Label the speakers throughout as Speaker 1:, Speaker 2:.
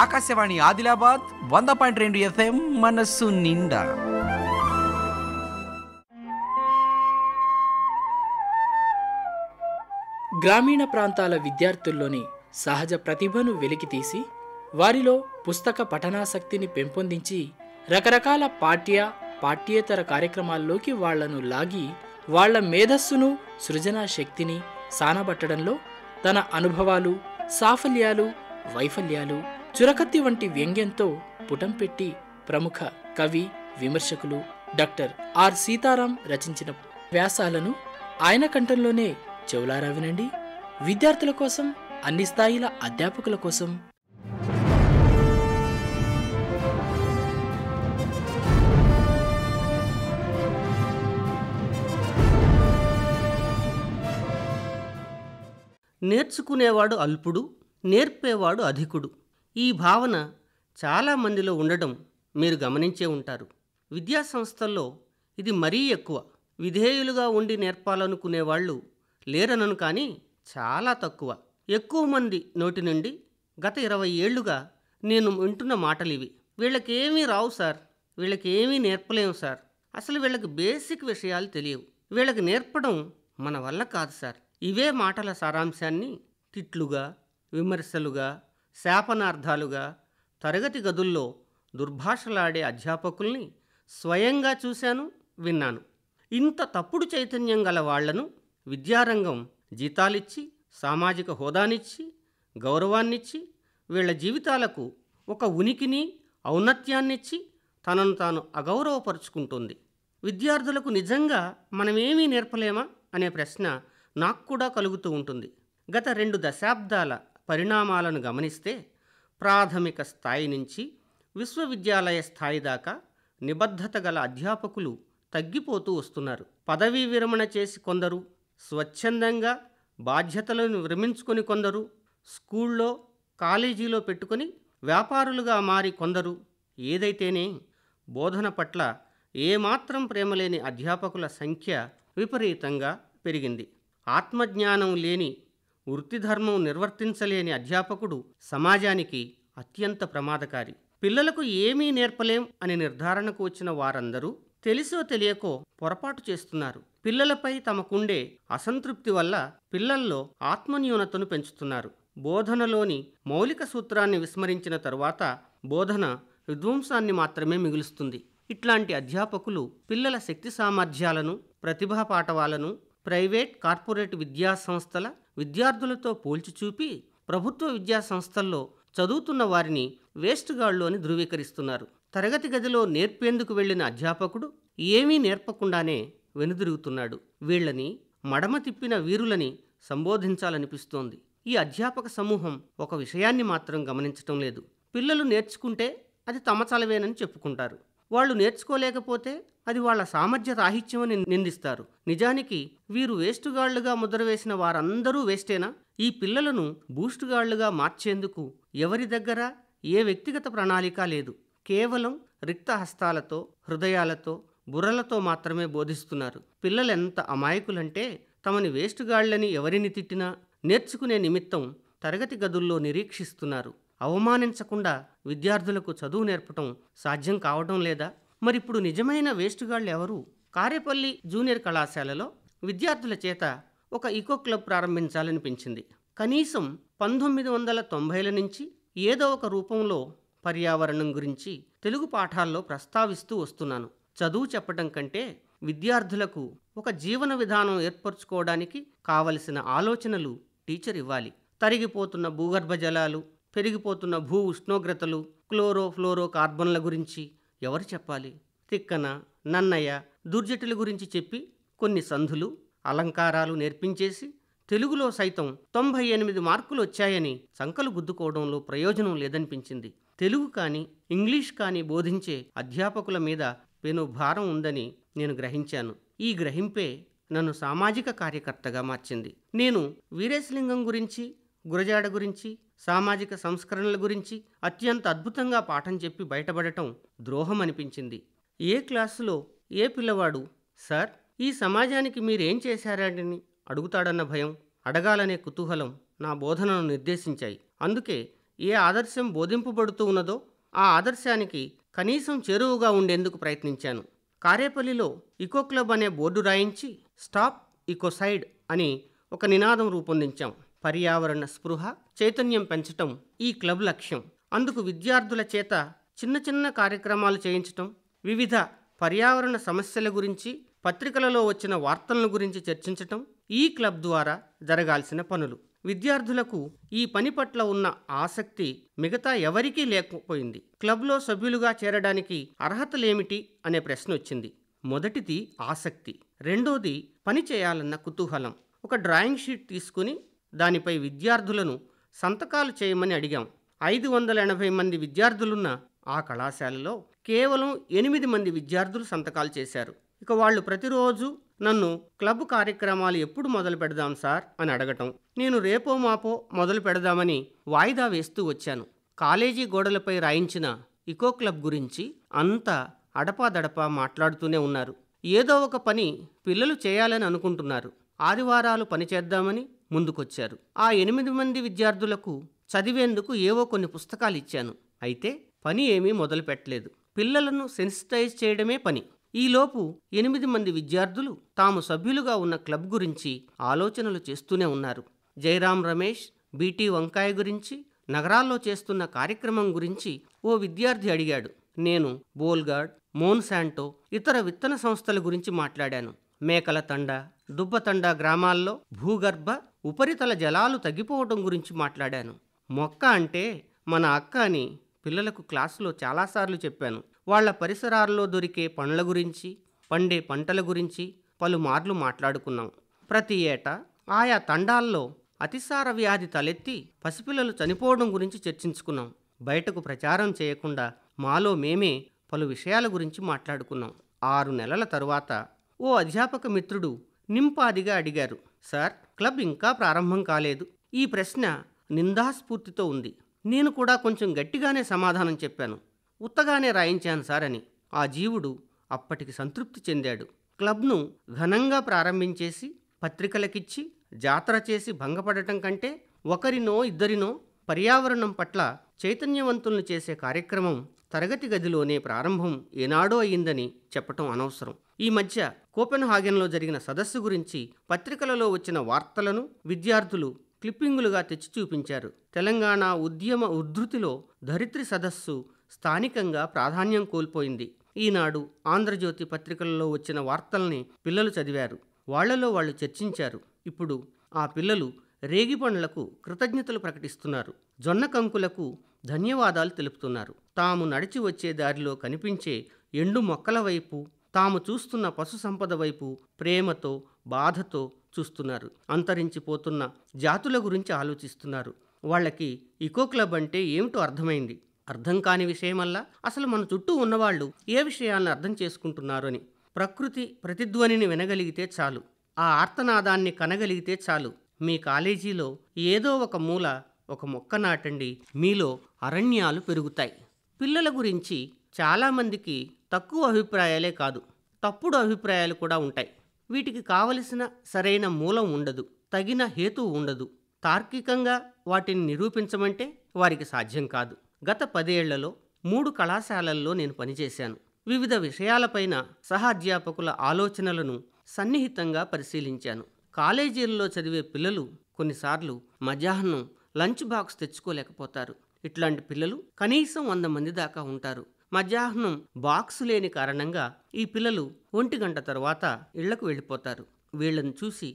Speaker 1: ఆకాశవాణి ఆదిలాబాద్ వంద పాయింట్ రెండు ఎఫ్ఎం మనస్సు నిండా గ్రామీణ ప్రాంతాల విద్యార్థుల్లోని సహజ ప్రతిభను వెలికితీసి వారిలో పుస్తక పఠనాసక్తిని పెంపొందించి రకరకాల పాఠ్య పాఠ్యేతర కార్యక్రమాల్లోకి వాళ్లను లాగి వాళ్ల మేధస్సును సృజనా శక్తిని సానబట్టడంలో తన అనుభవాలు సాఫల్యాలు వైఫల్యాలు చురకత్తి వంటి వ్యంగ్యంతో పుటం పెట్టి ప్రముఖ కవి విమర్శకులు డాక్టర్ ఆర్ సీతారాం రచించిన వ్యాసాలను ఆయన కంఠంలోనే చెవులారా వినండి విద్యార్థుల కోసం అన్ని స్థాయిల అధ్యాపకుల కోసం నేర్చుకునేవాడు అల్పుడు నేర్పేవాడు అధికుడు ఈ భావన చాలామందిలో ఉండడం మీరు గమనించే ఉంటారు విద్యా సంస్థల్లో ఇది మరీ ఎక్కువ విధేయులుగా ఉండి నేర్పాలనుకునే వాళ్ళు లేరనను కానీ చాలా తక్కువ ఎక్కువ మంది నోటి నుండి గత ఇరవై ఏళ్లుగా నేను వింటున్న మాటలు ఇవి వీళ్ళకేమీ రావు సార్ వీళ్ళకేమీ నేర్పలేము సార్ అసలు వీళ్ళకి బేసిక్ విషయాలు తెలియవు వీళ్ళకి నేర్పడం మన వల్ల కాదు సార్ ఇవే మాటల సారాంశాన్ని తిట్లుగా విమర్శలుగా శాపనార్థాలుగా తరగతి గదుల్లో దుర్భాషలాడే అధ్యాపకుల్ని స్వయంగా చూశాను విన్నాను ఇంత తప్పుడు చైతన్యం గల వాళ్లను విద్యారంగం జీతాలిచ్చి సామాజిక హోదానిచ్చి గౌరవాన్నిచ్చి వీళ్ల జీవితాలకు ఒక ఉనికిని ఔన్నత్యాన్నిచ్చి తనను తాను అగౌరవపరుచుకుంటుంది విద్యార్థులకు నిజంగా మనమేమీ నేర్పలేమా అనే ప్రశ్న నాకు కూడా కలుగుతూ ఉంటుంది గత రెండు దశాబ్దాల పరిణామాలను గమనిస్తే ప్రాథమిక స్థాయి నుంచి విశ్వవిద్యాలయ స్థాయి దాకా నిబద్ధత గల అధ్యాపకులు తగ్గిపోతూ వస్తున్నారు పదవీ విరమణ చేసి కొందరు స్వచ్ఛందంగా బాధ్యతలను విరమించుకొని కొందరు స్కూల్లో కాలేజీలో పెట్టుకొని వ్యాపారులుగా మారి కొందరు ఏదైతేనే బోధన పట్ల ఏమాత్రం ప్రేమలేని అధ్యాపకుల సంఖ్య విపరీతంగా పెరిగింది ఆత్మజ్ఞానం లేని వృత్తిధర్మం నిర్వర్తించలేని అధ్యాపకుడు సమాజానికి అత్యంత ప్రమాదకారి పిల్లలకు ఏమీ నేర్పలేం అని నిర్ధారణకు వచ్చిన వారందరూ తెలిసో తెలియకో పొరపాటు చేస్తున్నారు పిల్లలపై తమకుండే అసంతృప్తి వల్ల పిల్లల్లో ఆత్మన్యూనతను పెంచుతున్నారు బోధనలోని మౌలిక సూత్రాన్ని విస్మరించిన తరువాత బోధన విధ్వంసాన్ని మాత్రమే మిగులుస్తుంది ఇట్లాంటి అధ్యాపకులు పిల్లల శక్తి సామర్థ్యాలను ప్రతిభా పాఠవాలను ప్రైవేట్ కార్పొరేట్ విద్యా సంస్థల విద్యార్థులతో పోల్చి చూపి ప్రభుత్వ విద్యా సంస్థల్లో చదువుతున్న వారిని వేస్ట్ గాళ్ళు అని ధృవీకరిస్తున్నారు తరగతి గదిలో నేర్పేందుకు వెళ్లిన అధ్యాపకుడు ఏమీ నేర్పకుండానే వెనుదిరుగుతున్నాడు వీళ్లని మడమ తిప్పిన వీరులని సంబోధించాలనిపిస్తోంది ఈ అధ్యాపక సమూహం ఒక విషయాన్ని మాత్రం గమనించటం లేదు పిల్లలు నేర్చుకుంటే అది తమ చలవేనని చెప్పుకుంటారు వాళ్ళు నేర్చుకోలేకపోతే అది వాళ్ళ సామర్థ్య రాహిత్యమని నిందిస్తారు నిజానికి వీరు వేస్టుగాళ్లుగా ముద్రవేసిన వారందరూ వేస్టేనా ఈ పిల్లలను బూస్టుగాళ్లుగా మార్చేందుకు ఎవరి దగ్గర ఏ వ్యక్తిగత ప్రణాళిక లేదు కేవలం రిక్త హస్తాలతో హృదయాలతో బుర్రలతో మాత్రమే బోధిస్తున్నారు పిల్లలెంత అమాయకులంటే తమని వేస్టుగాళ్లని ఎవరిని తిట్టినా నేర్చుకునే నిమిత్తం తరగతి గదుల్లో నిరీక్షిస్తున్నారు అవమానించకుండా విద్యార్థులకు చదువు నేర్పటం సాధ్యం కావటం లేదా మరి ఇప్పుడు నిజమైన వేస్టుగాళ్ళు ఎవరు కారేపల్లి జూనియర్ కళాశాలలో విద్యార్థుల చేత ఒక ఈకో క్లబ్ ప్రారంభించాలనిపించింది కనీసం పంతొమ్మిది వందల తొంభైల నుంచి ఏదో ఒక రూపంలో పర్యావరణం గురించి తెలుగు పాఠాల్లో ప్రస్తావిస్తూ వస్తున్నాను చదువు చెప్పటం కంటే విద్యార్థులకు ఒక జీవన విధానం ఏర్పరచుకోవడానికి కావలసిన ఆలోచనలు టీచర్ ఇవ్వాలి తరిగిపోతున్న భూగర్భ జలాలు పెరిగిపోతున్న భూ ఉష్ణోగ్రతలు క్లోరో ఫ్లోరో కార్బన్ల గురించి ఎవరు చెప్పాలి తిక్కన నన్నయ్య దుర్జటుల గురించి చెప్పి కొన్ని సంధులు అలంకారాలు నేర్పించేసి తెలుగులో సైతం తొంభై ఎనిమిది మార్కులు వచ్చాయని సంకలు గుద్దుకోవడంలో ప్రయోజనం లేదనిపించింది తెలుగు కానీ ఇంగ్లీష్ కానీ బోధించే అధ్యాపకుల మీద పెను భారం ఉందని నేను గ్రహించాను ఈ గ్రహింపే నన్ను సామాజిక కార్యకర్తగా మార్చింది నేను వీరేశలింగం గురించి గురజాడ గురించి సామాజిక సంస్కరణల గురించి అత్యంత అద్భుతంగా పాఠం చెప్పి బయటపడటం ద్రోహం అనిపించింది ఏ క్లాసులో ఏ పిల్లవాడు సార్ ఈ సమాజానికి మీరేం చేశారని అడుగుతాడన్న భయం అడగాలనే కుతూహలం నా బోధనను నిర్దేశించాయి అందుకే ఏ ఆదర్శం బోధింపబడుతూ ఉన్నదో ఆ ఆదర్శానికి కనీసం చేరువుగా ఉండేందుకు ప్రయత్నించాను కారేపల్లిలో ఇకో క్లబ్ అనే బోర్డు రాయించి స్టాప్ ఇకోసైడ్ అని ఒక నినాదం రూపొందించాం పర్యావరణ స్పృహ చైతన్యం పెంచటం ఈ క్లబ్ లక్ష్యం అందుకు విద్యార్థుల చేత చిన్న చిన్న కార్యక్రమాలు చేయించటం వివిధ పర్యావరణ సమస్యల గురించి పత్రికలలో వచ్చిన వార్తలను గురించి చర్చించటం ఈ క్లబ్ ద్వారా జరగాల్సిన పనులు విద్యార్థులకు ఈ పని పట్ల ఉన్న ఆసక్తి మిగతా ఎవరికీ లేకపోయింది క్లబ్లో సభ్యులుగా చేరడానికి అర్హతలేమిటి అనే ప్రశ్న వచ్చింది మొదటిది ఆసక్తి రెండోది పని చేయాలన్న కుతూహలం ఒక డ్రాయింగ్ షీట్ తీసుకుని దానిపై విద్యార్థులను సంతకాలు చేయమని అడిగాం ఐదు వందల ఎనభై మంది విద్యార్థులున్న ఆ కళాశాలలో కేవలం ఎనిమిది మంది విద్యార్థులు సంతకాలు చేశారు ఇక వాళ్ళు ప్రతిరోజు నన్ను క్లబ్ కార్యక్రమాలు ఎప్పుడు మొదలు పెడదాం సార్ అని అడగటం నేను రేపో మాపో మొదలు పెడదామని వాయిదా వేస్తూ వచ్చాను కాలేజీ గోడలపై రాయించిన ఇకో క్లబ్ గురించి అంతా అడపాదడపా మాట్లాడుతూనే ఉన్నారు ఏదో ఒక పని పిల్లలు చేయాలని అనుకుంటున్నారు ఆదివారాలు పని చేద్దామని ముందుకొచ్చారు ఆ ఎనిమిది మంది విద్యార్థులకు చదివేందుకు ఏవో కొన్ని పుస్తకాలు ఇచ్చాను అయితే పని ఏమీ మొదలుపెట్టలేదు పిల్లలను సెన్సిటైజ్ చేయడమే పని ఈలోపు ఎనిమిది మంది విద్యార్థులు తాము సభ్యులుగా ఉన్న క్లబ్ గురించి ఆలోచనలు చేస్తూనే ఉన్నారు జయరాం రమేష్ బీటీ వంకాయ గురించి నగరాల్లో చేస్తున్న కార్యక్రమం గురించి ఓ విద్యార్థి అడిగాడు నేను బోల్గాడ్ మోన్శాంటో ఇతర విత్తన సంస్థల గురించి మాట్లాడాను మేకల తండ దుబ్బతండ గ్రామాల్లో భూగర్భ ఉపరితల జలాలు తగ్గిపోవటం గురించి మాట్లాడాను మొక్క అంటే మన అక్క అని పిల్లలకు క్లాసులో చాలాసార్లు చెప్పాను వాళ్ల పరిసరాల్లో దొరికే పండ్ల గురించి పండే పంటల గురించి పలుమార్లు మాట్లాడుకున్నాం ప్రతి ఏటా ఆయా తండాల్లో అతిసార వ్యాధి తలెత్తి పసిపిల్లలు చనిపోవడం గురించి చర్చించుకున్నాం బయటకు ప్రచారం చేయకుండా మాలో మేమే పలు విషయాల గురించి మాట్లాడుకున్నాం ఆరు నెలల తరువాత ఓ అధ్యాపక మిత్రుడు నింపాదిగా అడిగారు సార్ క్లబ్ ఇంకా ప్రారంభం కాలేదు ఈ ప్రశ్న నిందాస్ఫూర్తితో ఉంది నేను కూడా కొంచెం గట్టిగానే సమాధానం చెప్పాను ఉత్తగానే రాయించాను సార్ అని ఆ జీవుడు అప్పటికి సంతృప్తి చెందాడు క్లబ్ను ఘనంగా ప్రారంభించేసి పత్రికలకిచ్చి జాతర చేసి భంగపడటం కంటే ఒకరినో ఇద్దరినో పర్యావరణం పట్ల చైతన్యవంతులను చేసే కార్యక్రమం తరగతి గదిలోనే ప్రారంభం ఏనాడో అయిందని చెప్పటం అనవసరం ఈ మధ్య కోపెన్హాగెన్లో జరిగిన సదస్సు గురించి పత్రికలలో వచ్చిన వార్తలను విద్యార్థులు క్లిప్పింగులుగా తెచ్చి చూపించారు తెలంగాణ ఉద్యమ ఉద్ధృతిలో ధరిత్రి సదస్సు స్థానికంగా ప్రాధాన్యం కోల్పోయింది ఈనాడు ఆంధ్రజ్యోతి పత్రికలలో వచ్చిన వార్తల్ని పిల్లలు చదివారు వాళ్లలో వాళ్ళు చర్చించారు ఇప్పుడు ఆ పిల్లలు రేగి కృతజ్ఞతలు ప్రకటిస్తున్నారు జొన్న కంకులకు ధన్యవాదాలు తెలుపుతున్నారు తాము నడిచి వచ్చే దారిలో కనిపించే ఎండు మొక్కల వైపు తాము చూస్తున్న పశు సంపద వైపు ప్రేమతో బాధతో చూస్తున్నారు అంతరించిపోతున్న జాతుల గురించి ఆలోచిస్తున్నారు వాళ్ళకి ఇకో క్లబ్ అంటే ఏమిటో అర్థమైంది అర్థం కాని విషయమల్లా అసలు మన చుట్టూ ఉన్నవాళ్ళు ఏ విషయాలను అర్థం చేసుకుంటున్నారు అని ప్రకృతి ప్రతిధ్వనిని వినగలిగితే చాలు ఆ ఆర్తనాదాన్ని కనగలిగితే చాలు మీ కాలేజీలో ఏదో ఒక మూల ఒక మొక్క నాటండి మీలో అరణ్యాలు పెరుగుతాయి పిల్లల గురించి చాలామందికి తక్కువ అభిప్రాయాలే కాదు తప్పుడు అభిప్రాయాలు కూడా ఉంటాయి వీటికి కావలసిన సరైన మూలం ఉండదు తగిన హేతు ఉండదు తార్కికంగా వాటిని నిరూపించమంటే వారికి సాధ్యం కాదు గత పదేళ్లలో మూడు కళాశాలల్లో నేను పనిచేశాను వివిధ విషయాలపైన సహాధ్యాపకుల ఆలోచనలను సన్నిహితంగా పరిశీలించాను కాలేజీల్లో చదివే పిల్లలు కొన్నిసార్లు మధ్యాహ్నం లంచ్ బాక్స్ తెచ్చుకోలేకపోతారు ఇట్లాంటి పిల్లలు కనీసం వంద మంది దాకా ఉంటారు మధ్యాహ్నం బాక్సు లేని కారణంగా ఈ పిల్లలు ఒంటి గంట తర్వాత ఇళ్లకు వెళ్ళిపోతారు వీళ్లను చూసి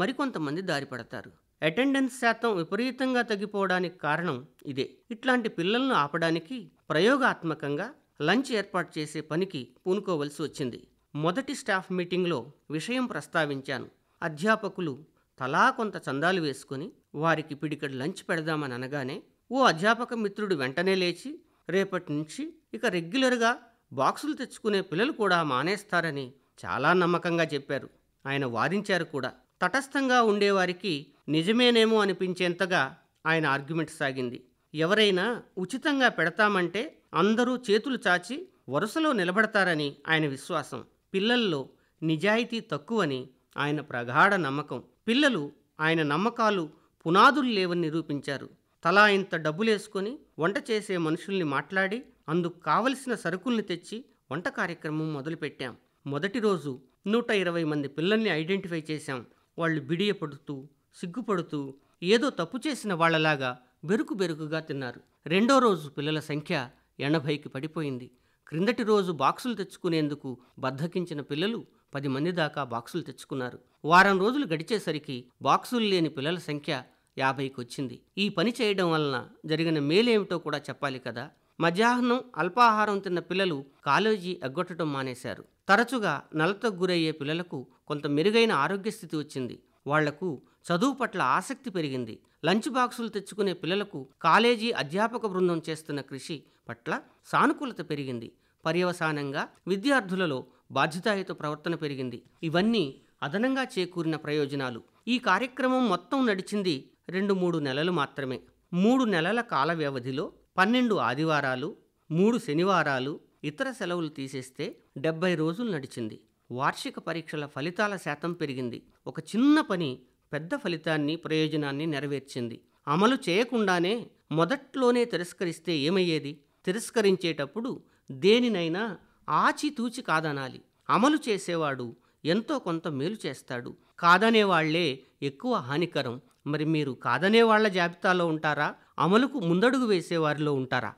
Speaker 1: మరికొంతమంది దారి పడతారు అటెండెన్స్ శాతం విపరీతంగా తగ్గిపోవడానికి కారణం ఇదే ఇట్లాంటి పిల్లలను ఆపడానికి ప్రయోగాత్మకంగా లంచ్ ఏర్పాటు చేసే పనికి పూనుకోవలసి వచ్చింది మొదటి స్టాఫ్ మీటింగ్లో విషయం ప్రస్తావించాను అధ్యాపకులు తలా కొంత చందాలు వేసుకుని వారికి పిడికడు లంచ్ పెడదామని అనగానే ఓ అధ్యాపక మిత్రుడు వెంటనే లేచి రేపటి నుంచి ఇక రెగ్యులర్గా బాక్సులు తెచ్చుకునే పిల్లలు కూడా మానేస్తారని చాలా నమ్మకంగా చెప్పారు ఆయన వాదించారు కూడా తటస్థంగా ఉండేవారికి నిజమేనేమో అనిపించేంతగా ఆయన ఆర్గ్యుమెంట్ సాగింది ఎవరైనా ఉచితంగా పెడతామంటే అందరూ చేతులు చాచి వరుసలో నిలబడతారని ఆయన విశ్వాసం పిల్లల్లో నిజాయితీ తక్కువని ఆయన ప్రగాఢ నమ్మకం పిల్లలు ఆయన నమ్మకాలు పునాదులు లేవని నిరూపించారు తలా ఇంత డబ్బులేసుకొని వంట చేసే మనుషుల్ని మాట్లాడి అందుకు కావలసిన సరుకుల్ని తెచ్చి వంట కార్యక్రమం మొదలుపెట్టాం మొదటి రోజు నూట ఇరవై మంది పిల్లల్ని ఐడెంటిఫై చేశాం వాళ్ళు బిడియపడుతూ సిగ్గుపడుతూ ఏదో తప్పు చేసిన వాళ్ళలాగా బెరుకు బెరుకుగా తిన్నారు రెండో రోజు పిల్లల సంఖ్య ఎనభైకి పడిపోయింది క్రిందటి రోజు బాక్సులు తెచ్చుకునేందుకు బద్ధకించిన పిల్లలు పది మంది దాకా బాక్సులు తెచ్చుకున్నారు వారం రోజులు గడిచేసరికి బాక్సులు లేని పిల్లల సంఖ్య యాభైకి వచ్చింది ఈ పని చేయడం వలన జరిగిన మేలేమిటో కూడా చెప్పాలి కదా మధ్యాహ్నం అల్పాహారం తిన్న పిల్లలు కాలేజీ ఎగ్గొట్టడం మానేశారు తరచుగా నలతకు గురయ్యే పిల్లలకు కొంత మెరుగైన ఆరోగ్య స్థితి వచ్చింది వాళ్లకు చదువు పట్ల ఆసక్తి పెరిగింది లంచ్ బాక్సులు తెచ్చుకునే పిల్లలకు కాలేజీ అధ్యాపక బృందం చేస్తున్న కృషి పట్ల సానుకూలత పెరిగింది పర్యవసానంగా విద్యార్థులలో బాధ్యతాయుత ప్రవర్తన పెరిగింది ఇవన్నీ అదనంగా చేకూరిన ప్రయోజనాలు ఈ కార్యక్రమం మొత్తం నడిచింది రెండు మూడు నెలలు మాత్రమే మూడు నెలల కాల వ్యవధిలో పన్నెండు ఆదివారాలు మూడు శనివారాలు ఇతర సెలవులు తీసేస్తే డెబ్బై రోజులు నడిచింది వార్షిక పరీక్షల ఫలితాల శాతం పెరిగింది ఒక చిన్న పని పెద్ద ఫలితాన్ని ప్రయోజనాన్ని నెరవేర్చింది అమలు చేయకుండానే మొదట్లోనే తిరస్కరిస్తే ఏమయ్యేది తిరస్కరించేటప్పుడు దేనినైనా ఆచితూచి కాదనాలి అమలు చేసేవాడు ఎంతో కొంత మేలు చేస్తాడు కాదనేవాళ్లే ఎక్కువ హానికరం మరి మీరు కాదనే వాళ్ళ జాబితాలో ఉంటారా అమలుకు ముందడుగు వేసేవారిలో ఉంటారా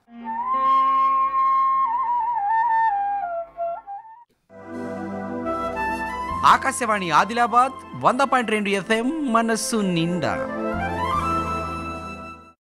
Speaker 1: ఆకాశవాణి ఆదిలాబాద్ వంద పాయింట్ రెండు ఎఫ్ఎం మనస్సు నిండా